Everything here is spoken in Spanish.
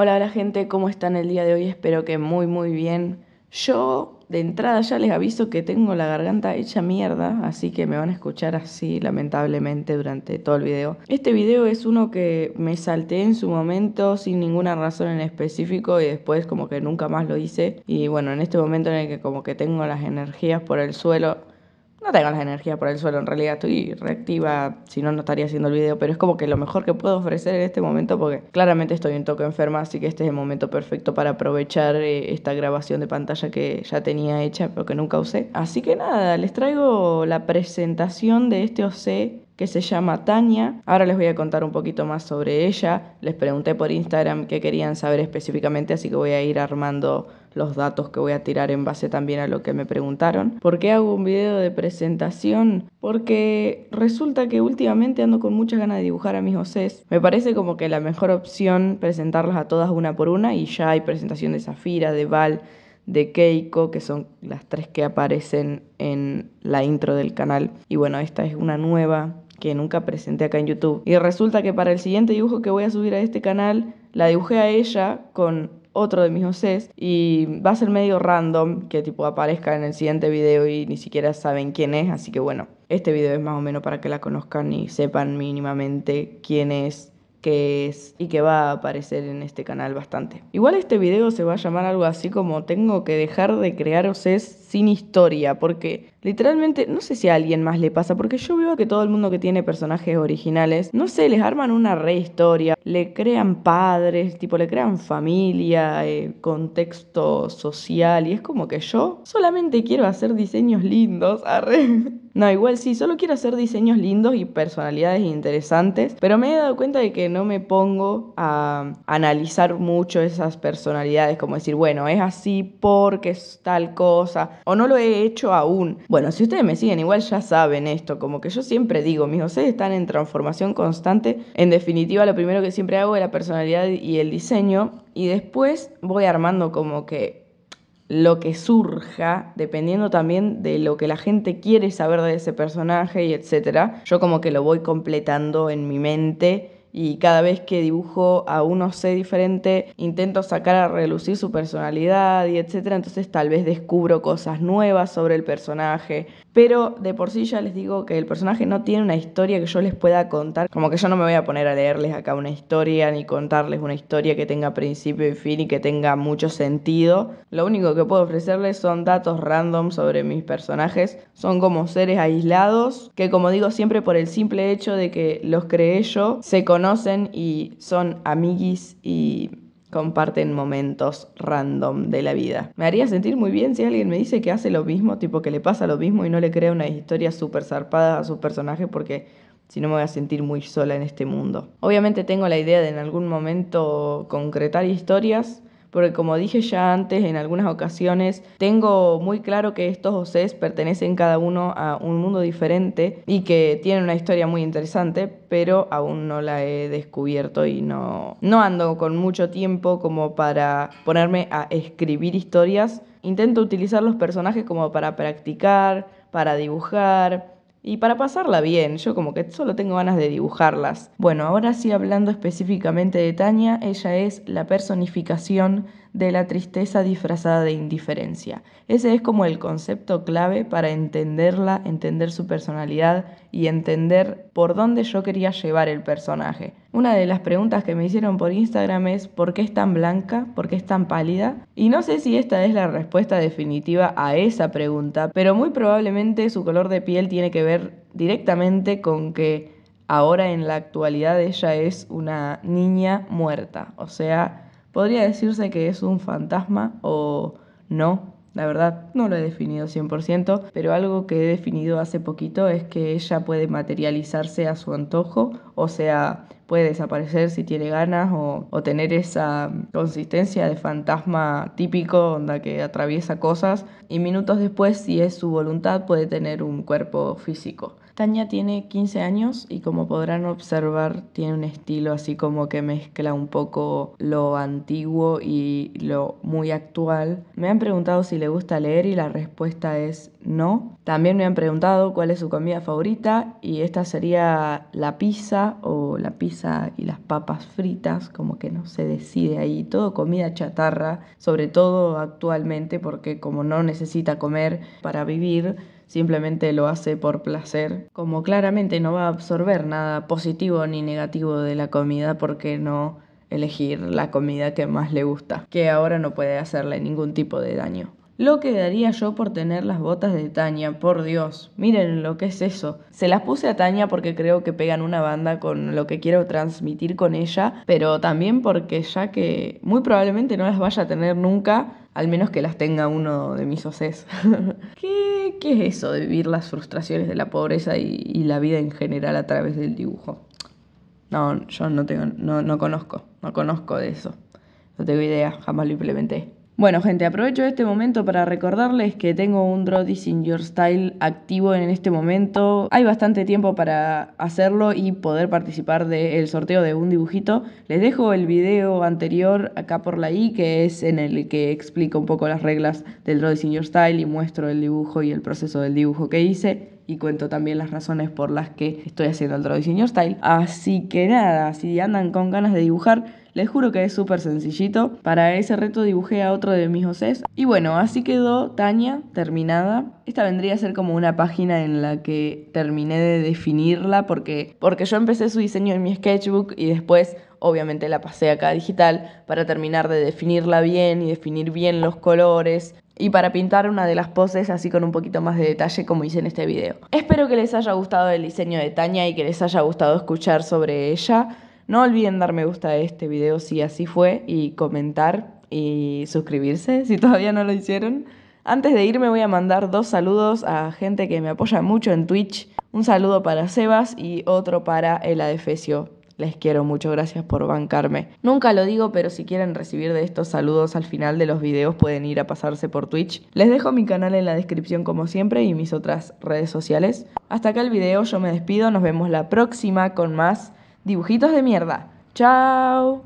Hola, hola gente, ¿cómo están el día de hoy? Espero que muy, muy bien. Yo de entrada ya les aviso que tengo la garganta hecha mierda, así que me van a escuchar así lamentablemente durante todo el video. Este video es uno que me salté en su momento sin ninguna razón en específico y después como que nunca más lo hice. Y bueno, en este momento en el que como que tengo las energías por el suelo, no tengo las energías por el suelo, en realidad estoy reactiva, si no, no estaría haciendo el video, pero es como que lo mejor que puedo ofrecer en este momento, porque claramente estoy un toque enferma, así que este es el momento perfecto para aprovechar eh, esta grabación de pantalla que ya tenía hecha, pero que nunca usé. Así que nada, les traigo la presentación de este OC que se llama Tania. Ahora les voy a contar un poquito más sobre ella. Les pregunté por Instagram qué querían saber específicamente, así que voy a ir armando los datos que voy a tirar en base también a lo que me preguntaron. ¿Por qué hago un video de presentación? Porque resulta que últimamente ando con muchas ganas de dibujar a mis Josés. Me parece como que la mejor opción presentarlas a todas una por una y ya hay presentación de Zafira, de Val, de Keiko, que son las tres que aparecen en la intro del canal. Y bueno, esta es una nueva que nunca presenté acá en YouTube. Y resulta que para el siguiente dibujo que voy a subir a este canal, la dibujé a ella con otro de mis Josés y va a ser medio random que tipo aparezca en el siguiente video y ni siquiera saben quién es, así que bueno, este video es más o menos para que la conozcan y sepan mínimamente quién es que es y que va a aparecer en este canal bastante. Igual este video se va a llamar algo así como tengo que dejar de crear OCs sin historia, porque literalmente no sé si a alguien más le pasa, porque yo veo que todo el mundo que tiene personajes originales, no sé, les arman una rehistoria, le crean padres, tipo le crean familia, eh, contexto social, y es como que yo solamente quiero hacer diseños lindos, arre. No, igual sí, solo quiero hacer diseños lindos y personalidades interesantes, pero me he dado cuenta de que no me pongo a analizar mucho esas personalidades, como decir, bueno, es así porque es tal cosa, o no lo he hecho aún. Bueno, si ustedes me siguen, igual ya saben esto, como que yo siempre digo, mis José están en transformación constante. En definitiva, lo primero que siempre hago es la personalidad y el diseño, y después voy armando como que lo que surja, dependiendo también de lo que la gente quiere saber de ese personaje y etcétera. Yo como que lo voy completando en mi mente y cada vez que dibujo a uno sé diferente, intento sacar a relucir su personalidad y etcétera, entonces tal vez descubro cosas nuevas sobre el personaje pero de por sí ya les digo que el personaje no tiene una historia que yo les pueda contar. Como que yo no me voy a poner a leerles acá una historia ni contarles una historia que tenga principio y fin y que tenga mucho sentido. Lo único que puedo ofrecerles son datos random sobre mis personajes. Son como seres aislados que como digo siempre por el simple hecho de que los creé yo, se conocen y son amiguis y comparten momentos random de la vida. Me haría sentir muy bien si alguien me dice que hace lo mismo, tipo que le pasa lo mismo y no le crea una historia súper zarpada a su personaje porque si no me voy a sentir muy sola en este mundo. Obviamente tengo la idea de en algún momento concretar historias porque como dije ya antes en algunas ocasiones, tengo muy claro que estos OCs pertenecen cada uno a un mundo diferente y que tienen una historia muy interesante, pero aún no la he descubierto y no, no ando con mucho tiempo como para ponerme a escribir historias. Intento utilizar los personajes como para practicar, para dibujar, y para pasarla bien, yo como que solo tengo ganas de dibujarlas. Bueno, ahora sí hablando específicamente de Tania, ella es la personificación de la tristeza disfrazada de indiferencia. Ese es como el concepto clave para entenderla, entender su personalidad y entender por dónde yo quería llevar el personaje. Una de las preguntas que me hicieron por Instagram es ¿por qué es tan blanca? ¿Por qué es tan pálida? Y no sé si esta es la respuesta definitiva a esa pregunta, pero muy probablemente su color de piel tiene que ver ver directamente con que ahora en la actualidad ella es una niña muerta. O sea, podría decirse que es un fantasma o no. La verdad no lo he definido 100%, pero algo que he definido hace poquito es que ella puede materializarse a su antojo, o sea, puede desaparecer si tiene ganas o, o, tener esa consistencia de fantasma típico, onda que atraviesa cosas. Y minutos después, si es su voluntad, puede tener un cuerpo físico. Tania tiene 15 años y como podrán observar tiene un estilo así como que mezcla un poco lo antiguo y lo muy actual. Me han preguntado si le gusta leer y la respuesta es no. También me han preguntado cuál es su comida favorita y esta sería la pizza o la pizza y las papas fritas, como que no se decide ahí. Todo comida chatarra, sobre todo actualmente porque como no necesita comer para vivir, simplemente lo hace por placer, como claramente no va a absorber nada positivo ni negativo de la comida porque no elegir la comida que más le gusta, que ahora no puede hacerle ningún tipo de daño. Lo que daría yo por tener las botas de Tania, por Dios. Miren lo que es eso. Se las puse a Tania porque creo que pegan una banda con lo que quiero transmitir con ella, pero también porque ya que muy probablemente no las vaya a tener nunca, al menos que las tenga uno de mis OCs. ¿Qué, es eso de vivir las frustraciones de la pobreza y, la vida en general a través del dibujo? No, yo no, tengo, no conozco, no conozco de eso. No tengo idea, jamás lo implementé. Bueno, gente, aprovecho este momento para recordarles que tengo un Draw This Your Style activo en este momento. Hay bastante tiempo para hacerlo y poder participar del sorteo de un dibujito. Les dejo el video anterior acá por la i, que es en el que explico un poco las reglas del Draw This Your Style y muestro el dibujo y el proceso del dibujo que hice y cuento también las razones por las que estoy haciendo el diseño style. Así que nada, si andan con ganas de dibujar, les juro que es súper sencillito. Para ese reto dibujé a otro de mis OCs. Y bueno, así quedó Tania terminada. Esta vendría a ser como una página en la que terminé de definirla porque, porque yo empecé su diseño en mi sketchbook y después obviamente la pasé acá digital para terminar de definirla bien y definir bien los colores y para pintar una de las poses así con un poquito más de detalle como hice en este video. Espero que les haya gustado el diseño de Tania y que les haya gustado escuchar sobre ella. No olviden dar me gusta a este video si así fue y comentar y suscribirse si todavía no lo hicieron. Antes de irme voy a mandar dos saludos a gente que me apoya mucho en Twitch. Un saludo para Sebas y otro para el Adefesio. Les quiero mucho, gracias por bancarme. Nunca lo digo, pero si quieren recibir de estos saludos al final de los videos pueden ir a pasarse por Twitch. Les dejo mi canal en la descripción como siempre y mis otras redes sociales. Hasta acá el video, yo me despido, nos vemos la próxima con más dibujitos de mierda. ¡Chao!